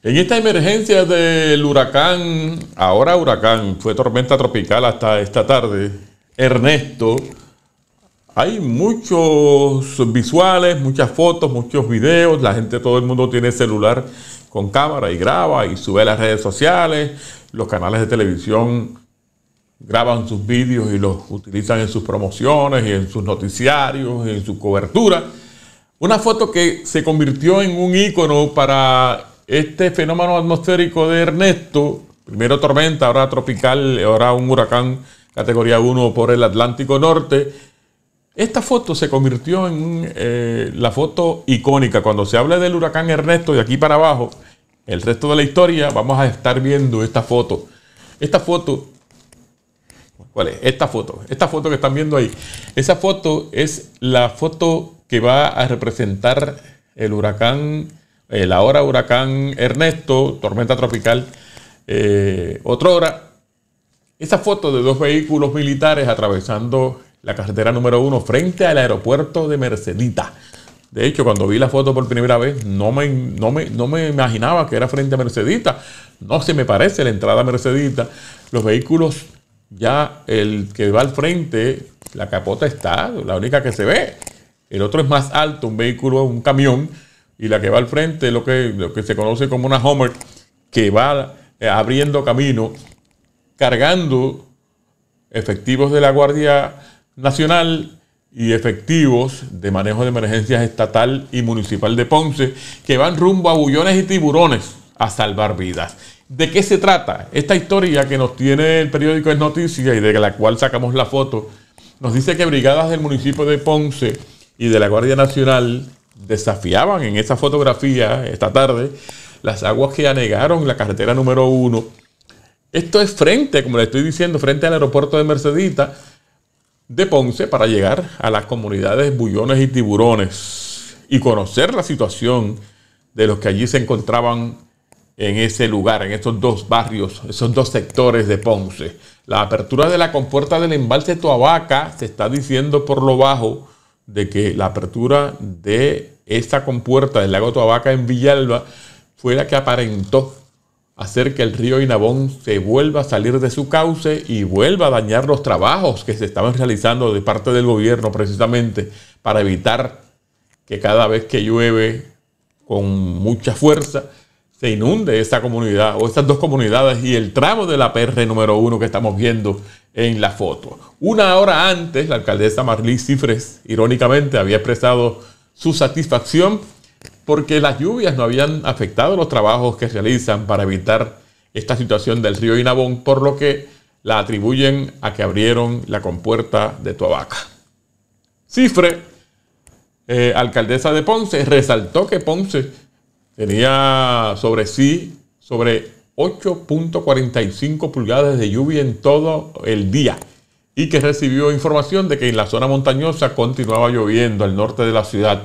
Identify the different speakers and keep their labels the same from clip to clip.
Speaker 1: En esta emergencia del huracán, ahora huracán, fue tormenta tropical hasta esta tarde, Ernesto, hay muchos visuales, muchas fotos, muchos videos, la gente, todo el mundo tiene celular con cámara y graba y sube a las redes sociales, los canales de televisión graban sus videos y los utilizan en sus promociones y en sus noticiarios, en su cobertura. Una foto que se convirtió en un ícono para este fenómeno atmosférico de Ernesto, primero tormenta, ahora tropical, ahora un huracán categoría 1 por el Atlántico Norte, esta foto se convirtió en eh, la foto icónica. Cuando se habla del huracán Ernesto de aquí para abajo, el resto de la historia, vamos a estar viendo esta foto. Esta foto, ¿cuál es? Esta foto, esta foto que están viendo ahí. Esa foto es la foto que va a representar el huracán el eh, ahora huracán Ernesto, tormenta tropical eh, Otra hora. Esa foto de dos vehículos militares atravesando la carretera número uno frente al aeropuerto de Mercedita. De hecho, cuando vi la foto por primera vez, no me, no me, no me imaginaba que era frente a Mercedita. No se me parece la entrada a Mercedita. Los vehículos, ya el que va al frente, la capota está, la única que se ve. El otro es más alto, un vehículo, un camión y la que va al frente es lo que, se conoce como una Homer que va eh, abriendo camino, cargando efectivos de la Guardia Nacional y efectivos de manejo de emergencias estatal y municipal de Ponce que van rumbo a bullones y tiburones a salvar vidas. ¿De qué se trata? Esta historia que nos tiene el periódico Es Noticia y de la cual sacamos la foto, nos dice que brigadas del municipio de Ponce y de la Guardia Nacional desafiaban en esa fotografía esta tarde las aguas que anegaron la carretera número uno. Esto es frente, como le estoy diciendo, frente al aeropuerto de Mercedita de Ponce para llegar a las comunidades Bullones y Tiburones y conocer la situación de los que allí se encontraban en ese lugar, en esos dos barrios, esos dos sectores de Ponce. La apertura de la compuerta del embalse Toabaca se está diciendo por lo bajo de que la apertura de esta compuerta del lago Tuabaca en Villalba fue la que aparentó hacer que el río Inabón se vuelva a salir de su cauce y vuelva a dañar los trabajos que se estaban realizando de parte del gobierno precisamente para evitar que cada vez que llueve con mucha fuerza se inunde esa comunidad o estas dos comunidades y el tramo de la PR número uno que estamos viendo en la foto. Una hora antes, la alcaldesa Marlí Cifres, irónicamente, había expresado su satisfacción porque las lluvias no habían afectado los trabajos que realizan para evitar esta situación del río Inabón, por lo que la atribuyen a que abrieron la compuerta de Tuabaca. Cifre, eh, alcaldesa de Ponce, resaltó que Ponce tenía sobre sí sobre 8.45 pulgadas de lluvia en todo el día y que recibió información de que en la zona montañosa continuaba lloviendo al norte de la ciudad,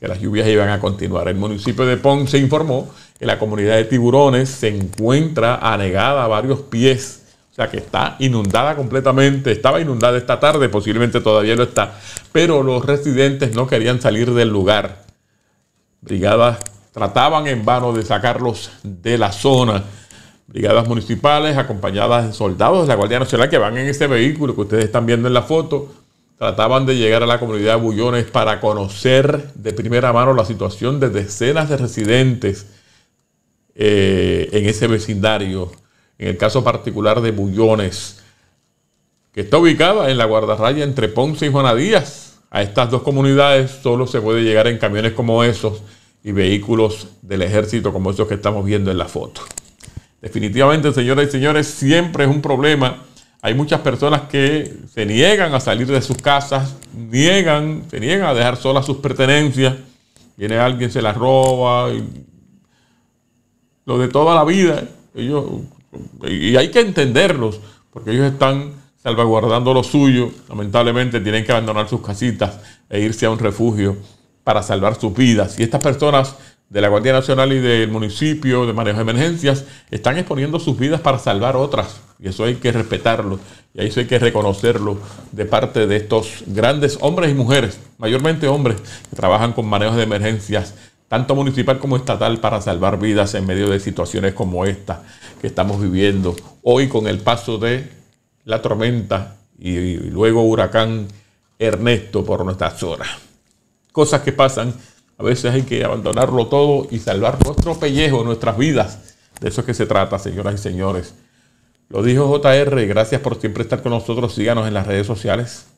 Speaker 1: que las lluvias iban a continuar. El municipio de Ponce informó que la comunidad de tiburones se encuentra anegada a varios pies o sea que está inundada completamente, estaba inundada esta tarde, posiblemente todavía lo está, pero los residentes no querían salir del lugar. Brigadas trataban en vano de sacarlos de la zona brigadas municipales acompañadas de soldados de la Guardia Nacional que van en este vehículo que ustedes están viendo en la foto. Trataban de llegar a la comunidad de Bullones para conocer de primera mano la situación de decenas de residentes eh, en ese vecindario. En el caso particular de Bullones, que está ubicada en la guardarraya entre Ponce y Juanadías. Díaz. A estas dos comunidades solo se puede llegar en camiones como esos y vehículos del ejército como esos que estamos viendo en la foto. Definitivamente, señoras y señores, siempre es un problema. Hay muchas personas que se niegan a salir de sus casas, niegan, se niegan a dejar solas sus pertenencias. Viene alguien, se las roba. lo de toda la vida. y hay que entenderlos, porque ellos están salvaguardando lo suyo. Lamentablemente tienen que abandonar sus casitas e irse a un refugio para salvar sus vidas. Y estas personas de la Guardia Nacional y del municipio de manejo de emergencias están exponiendo sus vidas para salvar otras. Y eso hay que respetarlo y eso hay que reconocerlo de parte de estos grandes hombres y mujeres, mayormente hombres, que trabajan con manejos de emergencias, tanto municipal como estatal, para salvar vidas en medio de situaciones como esta que estamos viviendo hoy con el paso de la tormenta y, y luego huracán Ernesto por nuestras horas. Cosas que pasan a veces hay que abandonarlo todo y salvar nuestro pellejo, nuestras vidas. De eso es que se trata, señoras y señores. Lo dijo JR, gracias por siempre estar con nosotros. Síganos en las redes sociales.